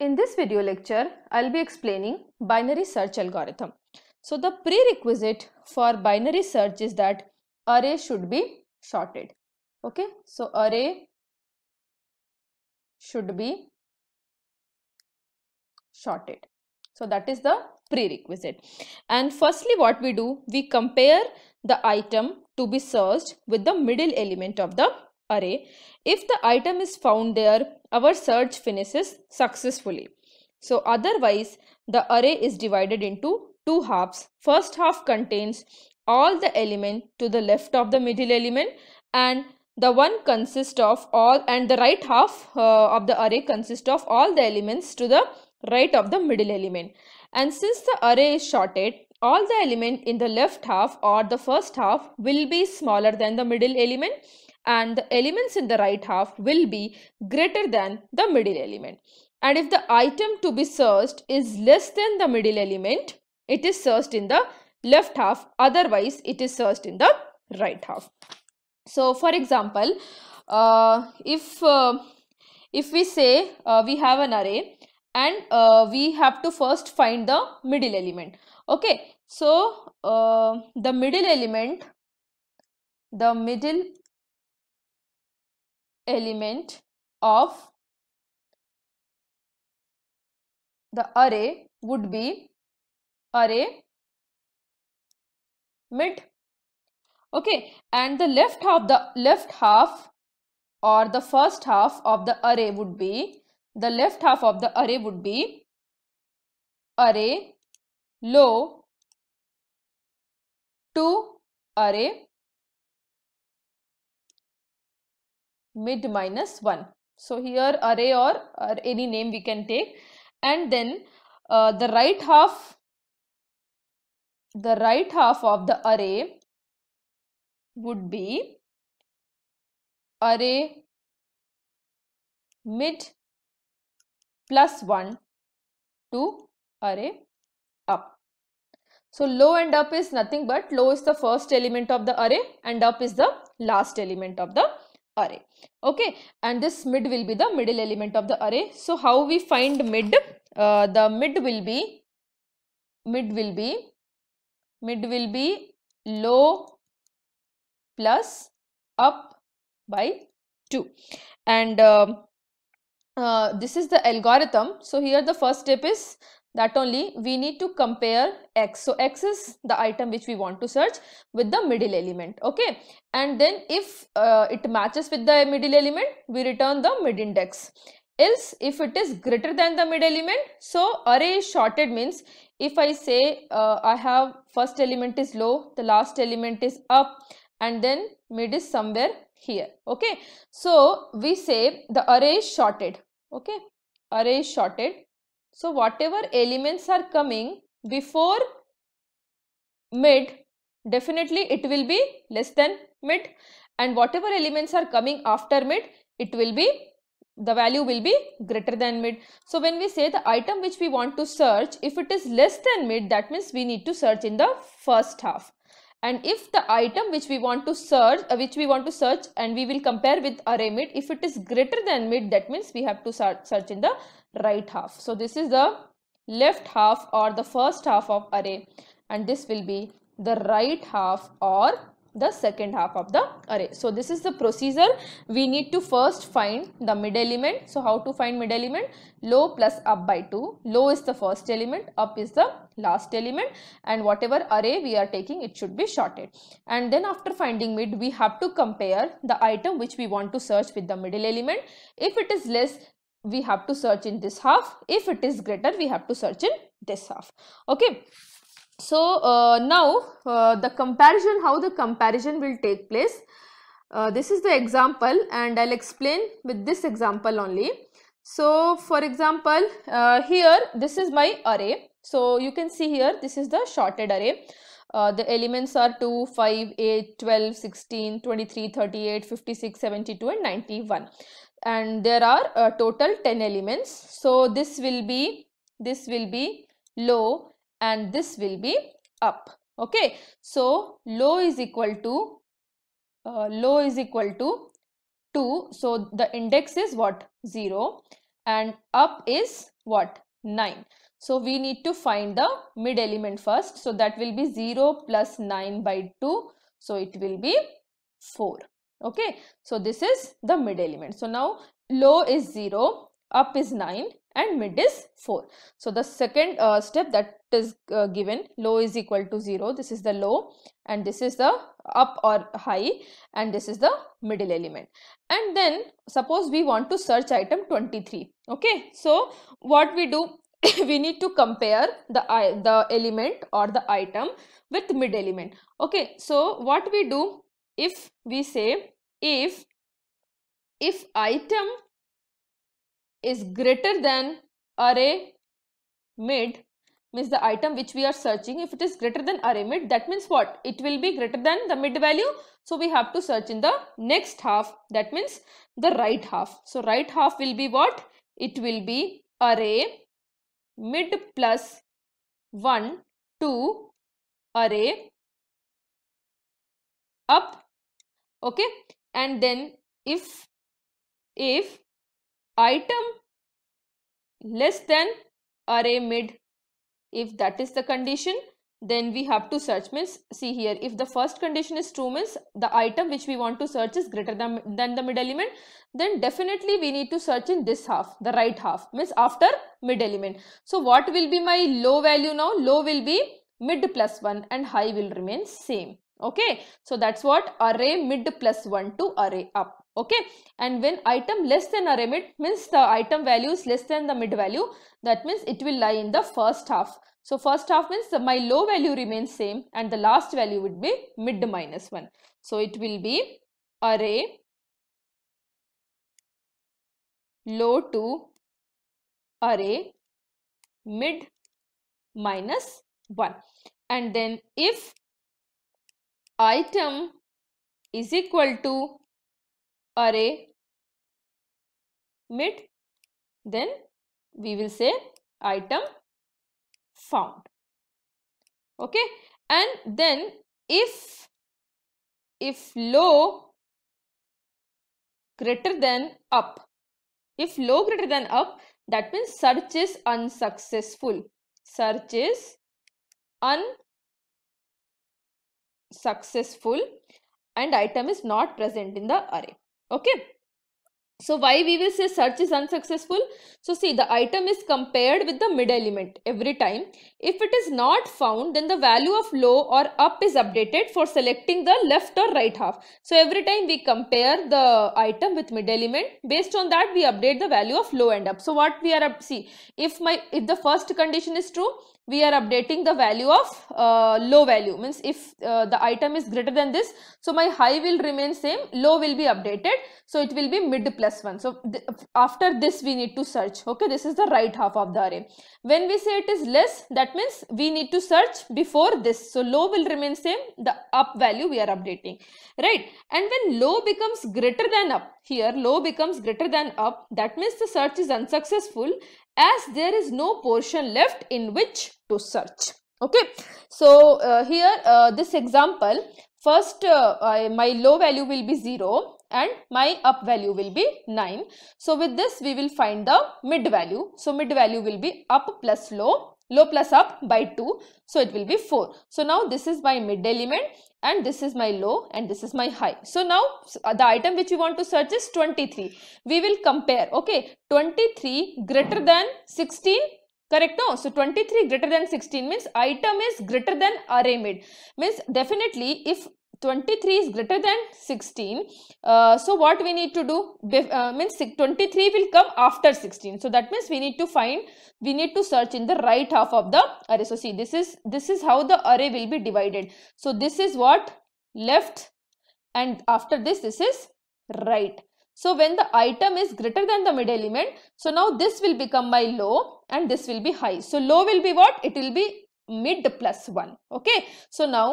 In this video lecture, I'll be explaining binary search algorithm. So the prerequisite for binary search is that array should be sorted. Okay, so array should be sorted. So that is the prerequisite. And firstly what we do, we compare the item to be searched with the middle element of the array if the item is found there our search finishes successfully so otherwise the array is divided into two halves first half contains all the element to the left of the middle element and the one consists of all and the right half uh, of the array consists of all the elements to the right of the middle element and since the array is shorted all the element in the left half or the first half will be smaller than the middle element and the elements in the right half will be greater than the middle element. And if the item to be searched is less than the middle element, it is searched in the left half, otherwise it is searched in the right half. So, for example, uh, if, uh, if we say uh, we have an array and uh, we have to first find the middle element. Okay, so uh, the middle element, the middle element of the array would be array mid okay and the left half the left half or the first half of the array would be the left half of the array would be array low to array mid minus 1. So here array or, or any name we can take and then uh, the right half the right half of the array would be array mid plus 1 to array up. So low and up is nothing but low is the first element of the array and up is the last element of the array okay and this mid will be the middle element of the array so how we find mid uh, the mid will be mid will be mid will be low plus up by 2 and uh, uh, this is the algorithm so here the first step is that only we need to compare x so x is the item which we want to search with the middle element okay and then if uh, it matches with the middle element we return the mid index else if it is greater than the mid element so array is sorted means if i say uh, i have first element is low the last element is up and then mid is somewhere here okay so we say the array is sorted okay array is sorted so whatever elements are coming before mid, definitely it will be less than mid and whatever elements are coming after mid, it will be the value will be greater than mid. So when we say the item which we want to search, if it is less than mid, that means we need to search in the first half and if the item which we want to search uh, which we want to search and we will compare with array mid if it is greater than mid that means we have to search in the right half so this is the left half or the first half of array and this will be the right half or the second half of the array. So this is the procedure. We need to first find the mid element. So how to find mid element? Low plus up by 2. Low is the first element. Up is the last element. And whatever array we are taking it should be sorted. And then after finding mid we have to compare the item which we want to search with the middle element. If it is less we have to search in this half. If it is greater we have to search in this half. Okay so uh, now uh, the comparison how the comparison will take place uh, this is the example and i'll explain with this example only so for example uh, here this is my array so you can see here this is the sorted array uh, the elements are 2 5 8 12 16 23 38 56 72 and 91 and there are a uh, total 10 elements so this will be this will be low and this will be up okay so low is equal to uh, low is equal to 2 so the index is what 0 and up is what 9 so we need to find the mid element first so that will be 0 plus 9 by 2 so it will be 4 okay so this is the mid element so now low is 0 up is 9 and mid is 4 so the second uh, step that is uh, given low is equal to 0 this is the low and this is the up or high and this is the middle element and then suppose we want to search item 23 okay so what we do we need to compare the the element or the item with mid element okay so what we do if we say if if item is greater than array mid means the item which we are searching if it is greater than array mid that means what it will be greater than the mid value so we have to search in the next half that means the right half so right half will be what it will be array mid plus 1 2 array up okay and then if if item less than array mid if that is the condition, then we have to search means see here if the first condition is true means the item which we want to search is greater than, than the mid element then definitely we need to search in this half the right half means after mid element so what will be my low value now low will be mid plus 1 and high will remain same okay so that's what array mid plus 1 to array up okay and when item less than our remit means the item value is less than the mid value that means it will lie in the first half so first half means my low value remains same and the last value would be mid minus 1 so it will be array low to array mid minus 1 and then if item is equal to array mid then we will say item found okay and then if if low greater than up if low greater than up that means search is unsuccessful search is unsuccessful and item is not present in the array okay so why we will say search is unsuccessful? So see the item is compared with the mid element every time. If it is not found then the value of low or up is updated for selecting the left or right half. So every time we compare the item with mid element based on that we update the value of low and up. So what we are up see if my if the first condition is true we are updating the value of uh, low value means if uh, the item is greater than this so my high will remain same low will be updated so it will be mid plus one so th after this we need to search okay this is the right half of the array when we say it is less that means we need to search before this so low will remain same the up value we are updating right and when low becomes greater than up here low becomes greater than up that means the search is unsuccessful as there is no portion left in which to search. Okay, so uh, here uh, this example first uh, my low value will be 0 and my up value will be 9. So with this we will find the mid value. So mid value will be up plus low low plus up by 2 so it will be 4 so now this is my mid element and this is my low and this is my high so now uh, the item which we want to search is 23 we will compare okay 23 greater than 16 correct no so 23 greater than 16 means item is greater than array mid means definitely if 23 is greater than 16 uh, so what we need to do uh, means 23 will come after 16 so that means we need to find we need to search in the right half of the array so see this is this is how the array will be divided so this is what left and after this this is right so when the item is greater than the mid element so now this will become my low and this will be high so low will be what it will be mid plus 1 okay so now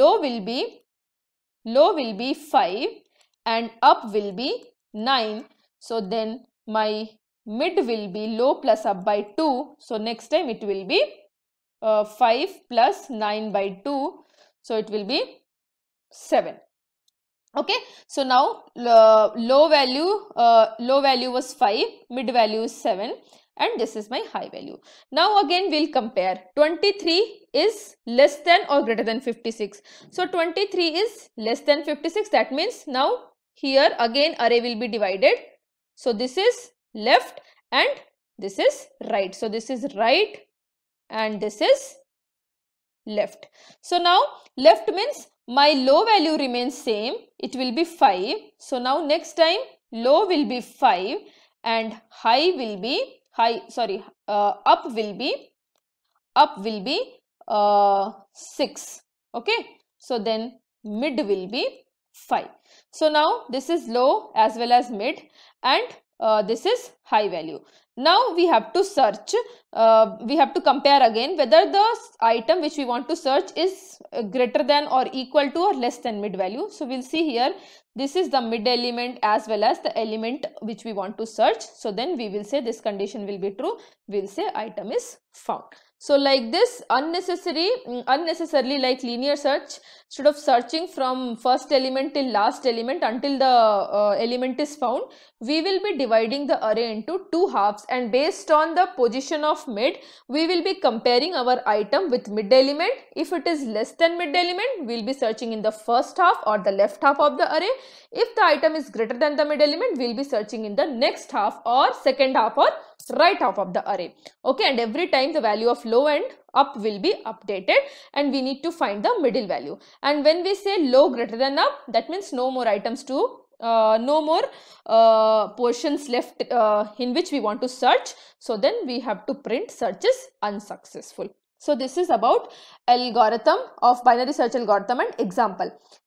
low will be Low will be 5 and up will be 9. So then my mid will be low plus up by 2. So next time it will be uh, 5 plus 9 by 2. So it will be 7 okay so now uh, low value uh, low value was 5 mid value is 7 and this is my high value. Now again we'll compare 23 is less than or greater than 56. So 23 is less than 56 that means now here again array will be divided. So this is left and this is right. So this is right and this is left. So now left means my low value remains same. It will be 5. So now next time low will be 5 and high will be high sorry uh, up will be up will be uh, 6 okay so then mid will be 5 so now this is low as well as mid and uh, this is high value now we have to search, uh, we have to compare again whether the item which we want to search is uh, greater than or equal to or less than mid value. So we'll see here, this is the mid element as well as the element which we want to search. So then we will say this condition will be true. We'll say item is found so like this unnecessary mm, unnecessarily like linear search instead of searching from first element till last element until the uh, element is found we will be dividing the array into two halves and based on the position of mid we will be comparing our item with mid element if it is less than mid element we'll be searching in the first half or the left half of the array if the item is greater than the mid element we'll be searching in the next half or second half or right half of the array okay and every time the value of low and up will be updated and we need to find the middle value and when we say low greater than up that means no more items to uh, no more uh, portions left uh, in which we want to search so then we have to print search is unsuccessful so this is about algorithm of binary search algorithm and example